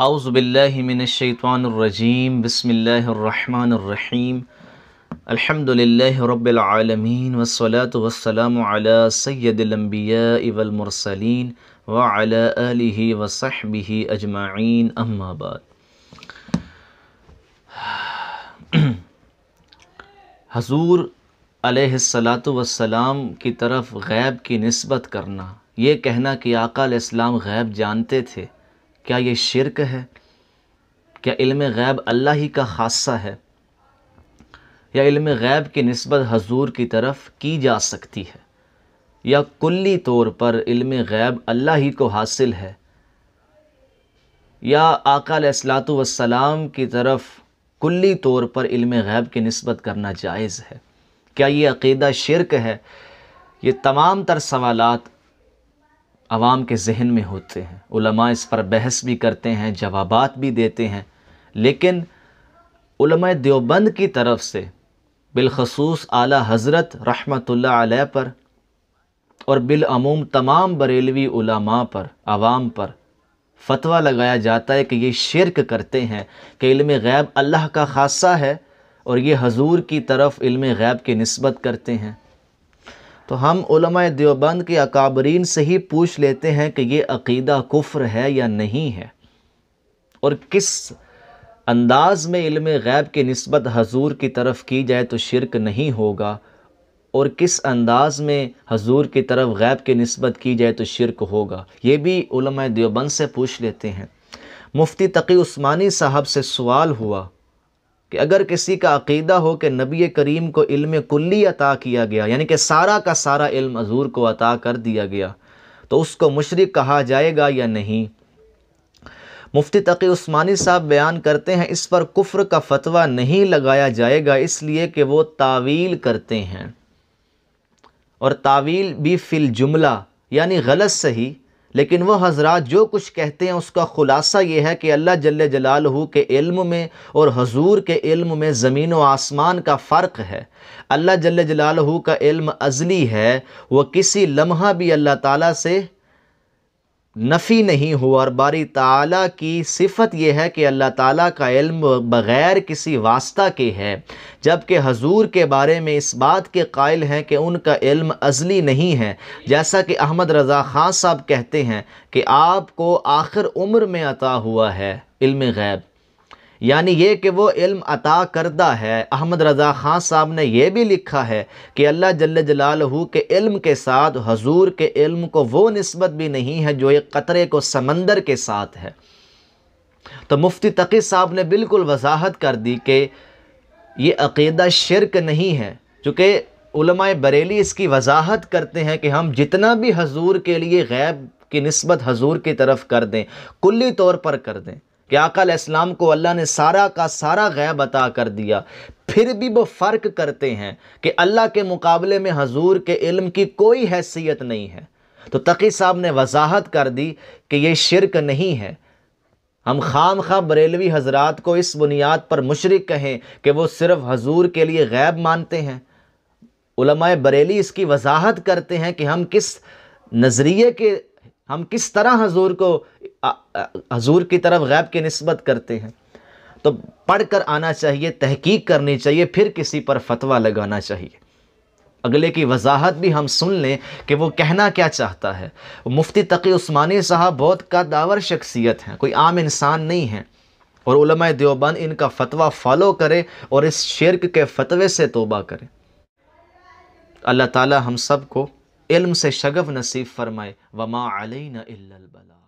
आउज़बिल्लिमिनशैतवानरजीम बसमीम अल्हम्दुलिल्लाह रबालमीन वसलात वसलम सैदिलम्बिया अला सय्यदिलंबिया वल अजमाइन अम्माबाद हजूर अलसलात वसलाम की तरफ गैब की नस्बत करना ये कहना कि आका इस्लाम गैब जानते थे क्या ये शिरक है क्या इल्म गैब अल्लाह ही का खासा है या इल्म गैब की नस्बत हजूर की तरफ की जा सकती है या कुल्ली तौर पर इल्म गैब अल्लाह ही को हासिल है या आकालत वसलाम की तरफ कुल्ली तौर पर इल्म गैब की नस्बत करना जायज़ है क्या ये अकीदा शिरक है ये तमाम तर सवालात आवाम के जहन में होते हैं उलमा इस पर बहस भी करते हैं जवाबात भी देते हैं लेकिन उलमा देवबंद की तरफ से बिलखसूस आला हज़रत रहमत अलैह पर और बिलूम तमाम बरेलवी उलमा पर आवाम पर फतवा लगाया जाता है कि ये शिरक करते हैं कि इल्म गैब अल्लाह का खासा है और ये हजूर की तरफ इल्म गैब की नस्बत करते हैं तो हम देवबंद के अकाबरीन से ही पूछ लेते हैं कि ये अकीदा कुफ्र है या नहीं है और किस अंदाज में इल्म गैब की नस्बत हजूर की तरफ की जाए तो शिरक नहीं होगा और किस अंदाज में हजूर की तरफ गैब की नस्बत की जाए तो शिरक होगा ये भी देवबंद से पूछ लेते हैं मुफ्ती तकी उस्मानी साहब से सवाल हुआ कि अगर किसी का अकीदा हो कि नबी करीम को इल्म कुल्ली अता किया गया यानी कि सारा का सारा इल्म हजूर को अता कर दिया गया तो उसको मशरक कहा जाएगा या नहीं मुफ्ती तकी उस्मानी साहब बयान करते हैं इस पर कुफ्र का फतवा नहीं लगाया जाएगा इसलिए कि वो तावील करते हैं और तावील भी फिल जुमला यानी गलत सही लेकिन वह हजरात जो कुछ कहते हैं उसका ख़ुलासा ये है कि अल्लाह जल जलाल के इल्म में और हजूर के इल्म में ज़मीन व आसमान का फ़र्क है अल्लाह जल जलाल का इल्म अजली है वह किसी लम्हा भी अल्लाह ताला से नफ़ी नहीं हुआ और बारी ताला की सिफत यह है कि अल्लाह ताला का इल्म बग़ैर किसी वास्ता के है जबकि हजूर के बारे में इस बात के कायल हैं कि उनका इल्म अजली नहीं है जैसा कि अहमद रज़ा ख़ान साहब कहते हैं कि आपको आखिर उम्र में अता हुआ है इल्म गैब यानी ये कि वो इल्म अता करदा है अहमद रज़ा ख़ान साहब ने यह भी लिखा है कि अल्लाह जल जलाल के इल्म के साथ हजूर के इल्म को वो नस्बत भी नहीं है जो एक कतरे को समंदर के साथ है तो मुफ्ती तकी साहब ने बिल्कुल वजाहत कर दी कि ये अकीदा शिरक नहीं है चूँकि बरेली इसकी वजाहत करते हैं कि हम जितना भी हजूर के लिए गैब की नस्बत हजूर की तरफ कर दें कुल्ली तौर पर कर दें कि आकल इस्लाम को अल्लाह ने सारा का सारा गैब अता कर दिया फिर भी वो फ़र्क करते हैं कि अल्लाह के मुकाबले में हजूर के इल्म की कोई हैसियत नहीं है तो तकी साहब ने वजाहत कर दी कि ये शिरक नहीं है हम खाम खा बरेलवी हजरात को इस बुनियाद पर मुशरक कहें कि वो सिर्फ हजूर के लिए गैब मानते हैं उलमाए बरेली इसकी वजाहत करते हैं कि हम किस नज़रिए के हम किस तरह हजूर को हजूर की तरफ गैब की नस्बत करते हैं तो पढ़ कर आना चाहिए तहकीक करनी चाहिए फिर किसी पर फतवा लगाना चाहिए अगले की वजाहत भी हम सुन लें कि वो कहना क्या चाहता है मुफ्ती तकी उस्मानी साहब बहुत कादावर शख्सियत हैं कोई आम इंसान नहीं है और उलमा देवबंद इनका फतवा फॉलो करे और इस शिरक के फतवे से तोबा करे अल्लाह ताला हम सब को इल्म से शगफ नसीब फरमाए वमा अलैना इल्लल बला